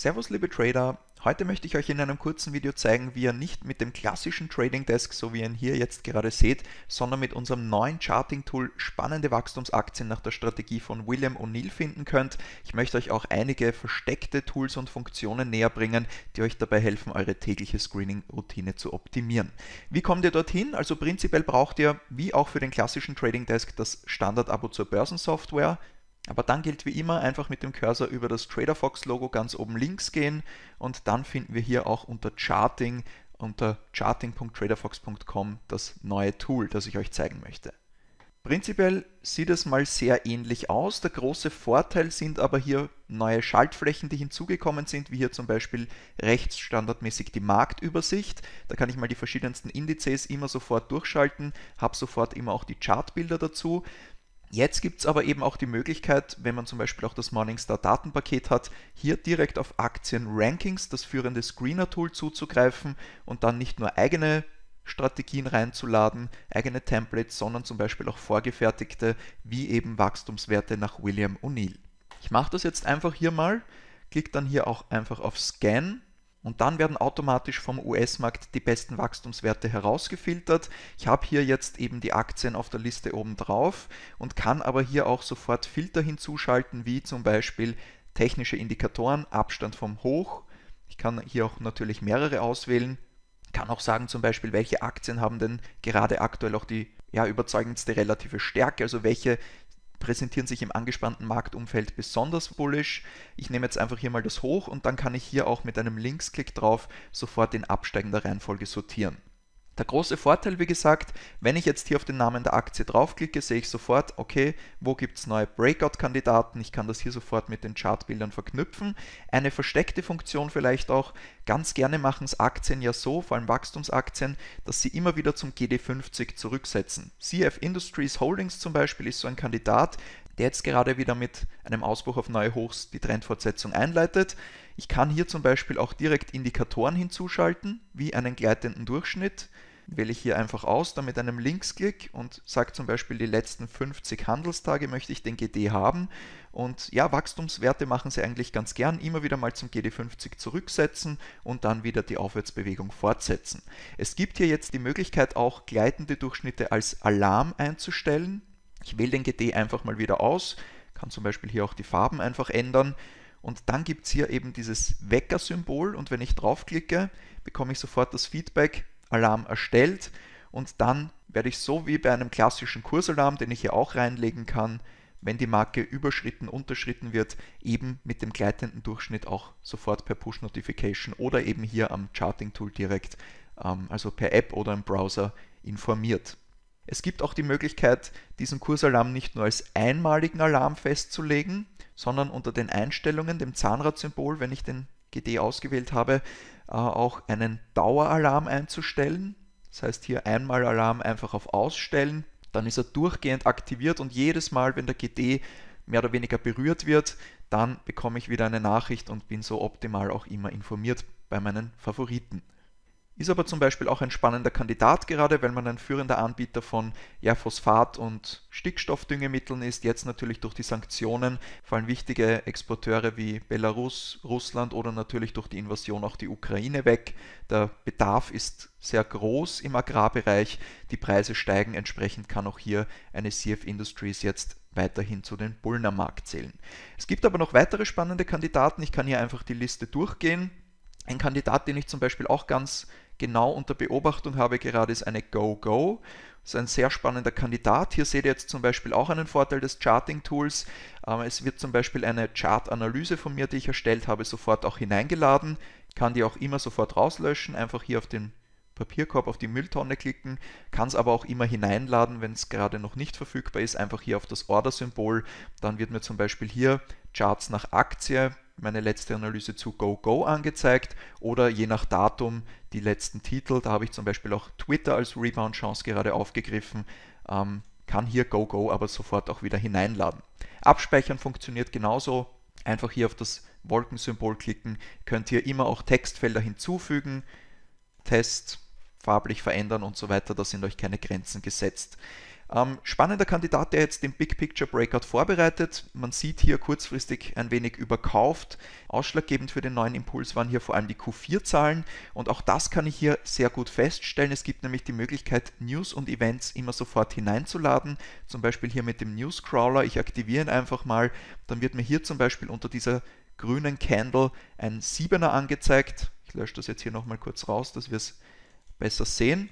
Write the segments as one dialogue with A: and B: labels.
A: Servus liebe Trader, heute möchte ich euch in einem kurzen Video zeigen, wie ihr nicht mit dem klassischen Trading Desk, so wie ihr ihn hier jetzt gerade seht, sondern mit unserem neuen Charting Tool spannende Wachstumsaktien nach der Strategie von William O'Neill finden könnt. Ich möchte euch auch einige versteckte Tools und Funktionen näher bringen, die euch dabei helfen, eure tägliche Screening-Routine zu optimieren. Wie kommt ihr dorthin? Also prinzipiell braucht ihr, wie auch für den klassischen Trading Desk, das Standard-Abo zur Börsensoftware, aber dann gilt wie immer einfach mit dem Cursor über das TraderFox-Logo ganz oben links gehen und dann finden wir hier auch unter Charting, unter charting.traderfox.com das neue Tool, das ich euch zeigen möchte. Prinzipiell sieht es mal sehr ähnlich aus. Der große Vorteil sind aber hier neue Schaltflächen, die hinzugekommen sind, wie hier zum Beispiel rechts standardmäßig die Marktübersicht. Da kann ich mal die verschiedensten Indizes immer sofort durchschalten, habe sofort immer auch die Chartbilder dazu. Jetzt gibt es aber eben auch die Möglichkeit, wenn man zum Beispiel auch das Morningstar Datenpaket hat, hier direkt auf Aktien-Rankings, das führende Screener-Tool zuzugreifen und dann nicht nur eigene Strategien reinzuladen, eigene Templates, sondern zum Beispiel auch vorgefertigte, wie eben Wachstumswerte nach William O'Neill. Ich mache das jetzt einfach hier mal, klicke dann hier auch einfach auf Scan und dann werden automatisch vom US-Markt die besten Wachstumswerte herausgefiltert. Ich habe hier jetzt eben die Aktien auf der Liste oben drauf und kann aber hier auch sofort Filter hinzuschalten, wie zum Beispiel technische Indikatoren, Abstand vom Hoch. Ich kann hier auch natürlich mehrere auswählen. Kann auch sagen zum Beispiel, welche Aktien haben denn gerade aktuell auch die ja, überzeugendste relative Stärke, also welche präsentieren sich im angespannten Marktumfeld besonders bullisch. Ich nehme jetzt einfach hier mal das Hoch und dann kann ich hier auch mit einem Linksklick drauf sofort in absteigender Reihenfolge sortieren. Der große Vorteil, wie gesagt, wenn ich jetzt hier auf den Namen der Aktie draufklicke, sehe ich sofort, okay, wo gibt es neue Breakout-Kandidaten. Ich kann das hier sofort mit den Chartbildern verknüpfen. Eine versteckte Funktion vielleicht auch, ganz gerne machen es Aktien ja so, vor allem Wachstumsaktien, dass sie immer wieder zum GD50 zurücksetzen. CF Industries Holdings zum Beispiel ist so ein Kandidat, der jetzt gerade wieder mit einem Ausbruch auf neue Hochs die Trendfortsetzung einleitet. Ich kann hier zum Beispiel auch direkt Indikatoren hinzuschalten, wie einen gleitenden Durchschnitt wähle ich hier einfach aus, dann mit einem Linksklick und sage zum Beispiel die letzten 50 Handelstage möchte ich den GD haben. Und ja, Wachstumswerte machen sie eigentlich ganz gern, immer wieder mal zum GD50 zurücksetzen und dann wieder die Aufwärtsbewegung fortsetzen. Es gibt hier jetzt die Möglichkeit auch gleitende Durchschnitte als Alarm einzustellen. Ich wähle den GD einfach mal wieder aus, kann zum Beispiel hier auch die Farben einfach ändern. Und dann gibt es hier eben dieses Wecker-Symbol und wenn ich draufklicke, bekomme ich sofort das Feedback, Alarm erstellt und dann werde ich so wie bei einem klassischen Kursalarm, den ich hier auch reinlegen kann, wenn die Marke überschritten, unterschritten wird, eben mit dem gleitenden Durchschnitt auch sofort per Push Notification oder eben hier am Charting Tool direkt, ähm, also per App oder im Browser informiert. Es gibt auch die Möglichkeit, diesen Kursalarm nicht nur als einmaligen Alarm festzulegen, sondern unter den Einstellungen, dem Zahnradsymbol, wenn ich den GD ausgewählt habe, äh, auch einen Daueralarm einzustellen. Das heißt hier einmal Alarm einfach auf Ausstellen, dann ist er durchgehend aktiviert und jedes Mal, wenn der GD mehr oder weniger berührt wird, dann bekomme ich wieder eine Nachricht und bin so optimal auch immer informiert bei meinen Favoriten. Ist aber zum Beispiel auch ein spannender Kandidat gerade, weil man ein führender Anbieter von ja, Phosphat- und Stickstoffdüngemitteln ist. Jetzt natürlich durch die Sanktionen fallen wichtige Exporteure wie Belarus, Russland oder natürlich durch die Invasion auch die Ukraine weg. Der Bedarf ist sehr groß im Agrarbereich. Die Preise steigen. Entsprechend kann auch hier eine CF Industries jetzt weiterhin zu den Bullner Markt zählen. Es gibt aber noch weitere spannende Kandidaten. Ich kann hier einfach die Liste durchgehen. Ein Kandidat, den ich zum Beispiel auch ganz genau unter Beobachtung habe gerade, ist eine Go-Go. Das ist ein sehr spannender Kandidat. Hier seht ihr jetzt zum Beispiel auch einen Vorteil des Charting-Tools. Ähm, es wird zum Beispiel eine Chart-Analyse von mir, die ich erstellt habe, sofort auch hineingeladen. Ich kann die auch immer sofort rauslöschen. Einfach hier auf den Papierkorb auf die Mülltonne klicken, kann es aber auch immer hineinladen, wenn es gerade noch nicht verfügbar ist, einfach hier auf das Order-Symbol. Dann wird mir zum Beispiel hier Charts nach Aktie meine letzte Analyse zu GoGo angezeigt oder je nach Datum die letzten Titel. Da habe ich zum Beispiel auch Twitter als Rebound-Chance gerade aufgegriffen. Ähm, kann hier GoGo aber sofort auch wieder hineinladen. Abspeichern funktioniert genauso. Einfach hier auf das Wolkensymbol klicken, könnt ihr immer auch Textfelder hinzufügen, Test, farblich verändern und so weiter. Da sind euch keine Grenzen gesetzt. Ähm, spannender Kandidat, der jetzt den Big Picture Breakout vorbereitet. Man sieht hier kurzfristig ein wenig überkauft. Ausschlaggebend für den neuen Impuls waren hier vor allem die Q4-Zahlen und auch das kann ich hier sehr gut feststellen. Es gibt nämlich die Möglichkeit, News und Events immer sofort hineinzuladen. Zum Beispiel hier mit dem News Crawler. Ich aktiviere ihn einfach mal. Dann wird mir hier zum Beispiel unter dieser grünen Candle ein 7er angezeigt. Ich lösche das jetzt hier nochmal kurz raus, dass wir es besser sehen.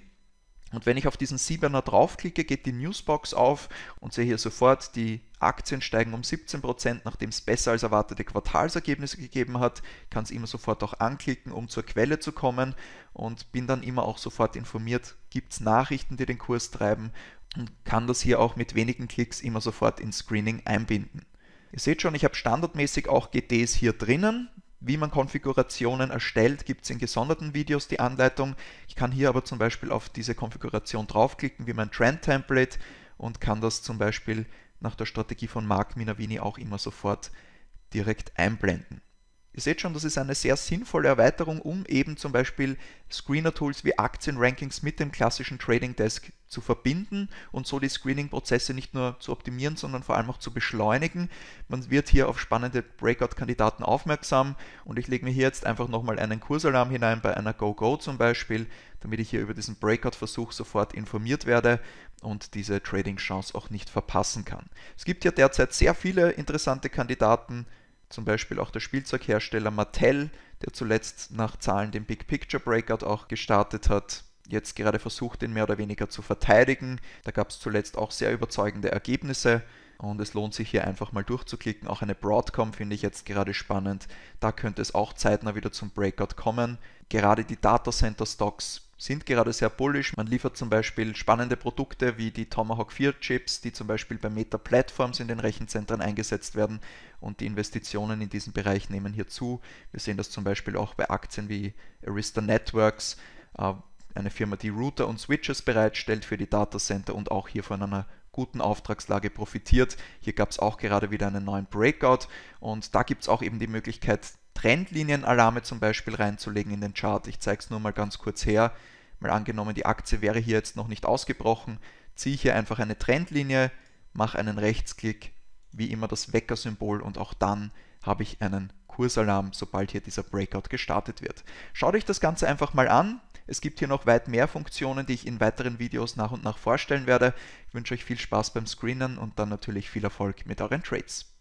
A: Und wenn ich auf diesen Siebener draufklicke, geht die Newsbox auf und sehe hier sofort, die Aktien steigen um 17%, nachdem es besser als erwartete Quartalsergebnisse gegeben hat. Kann es immer sofort auch anklicken, um zur Quelle zu kommen und bin dann immer auch sofort informiert, gibt es Nachrichten, die den Kurs treiben und kann das hier auch mit wenigen Klicks immer sofort ins Screening einbinden. Ihr seht schon, ich habe standardmäßig auch GDs hier drinnen. Wie man Konfigurationen erstellt, gibt es in gesonderten Videos die Anleitung. Ich kann hier aber zum Beispiel auf diese Konfiguration draufklicken, wie mein Trend-Template und kann das zum Beispiel nach der Strategie von Marc Minervini auch immer sofort direkt einblenden. Ihr seht schon, das ist eine sehr sinnvolle Erweiterung, um eben zum Beispiel Screener-Tools wie Aktienrankings mit dem klassischen Trading Desk zu verbinden und so die Screening-Prozesse nicht nur zu optimieren, sondern vor allem auch zu beschleunigen. Man wird hier auf spannende Breakout-Kandidaten aufmerksam und ich lege mir hier jetzt einfach nochmal einen Kursalarm hinein bei einer GoGo zum Beispiel, damit ich hier über diesen Breakout-Versuch sofort informiert werde und diese Trading-Chance auch nicht verpassen kann. Es gibt ja derzeit sehr viele interessante Kandidaten, zum Beispiel auch der Spielzeughersteller Mattel, der zuletzt nach Zahlen den Big Picture Breakout auch gestartet hat, jetzt gerade versucht, den mehr oder weniger zu verteidigen. Da gab es zuletzt auch sehr überzeugende Ergebnisse. Und es lohnt sich hier einfach mal durchzuklicken. Auch eine Broadcom finde ich jetzt gerade spannend. Da könnte es auch zeitnah wieder zum Breakout kommen. Gerade die Datacenter Stocks sind gerade sehr bullish. Man liefert zum Beispiel spannende Produkte wie die Tomahawk 4 Chips, die zum Beispiel bei Meta Platforms in den Rechenzentren eingesetzt werden und die Investitionen in diesen Bereich nehmen hier zu. Wir sehen das zum Beispiel auch bei Aktien wie Arista Networks, äh, eine Firma, die Router und Switches bereitstellt für die Datacenter und auch hier von einer guten Auftragslage profitiert. Hier gab es auch gerade wieder einen neuen Breakout und da gibt es auch eben die Möglichkeit, Trendlinienalarme zum Beispiel reinzulegen in den Chart. Ich zeige es nur mal ganz kurz her. Mal angenommen, die Aktie wäre hier jetzt noch nicht ausgebrochen, ziehe ich hier einfach eine Trendlinie, mache einen Rechtsklick, wie immer das Weckersymbol und auch dann habe ich einen Kursalarm, sobald hier dieser Breakout gestartet wird. Schaut euch das Ganze einfach mal an. Es gibt hier noch weit mehr Funktionen, die ich in weiteren Videos nach und nach vorstellen werde. Ich wünsche euch viel Spaß beim Screenen und dann natürlich viel Erfolg mit euren Trades.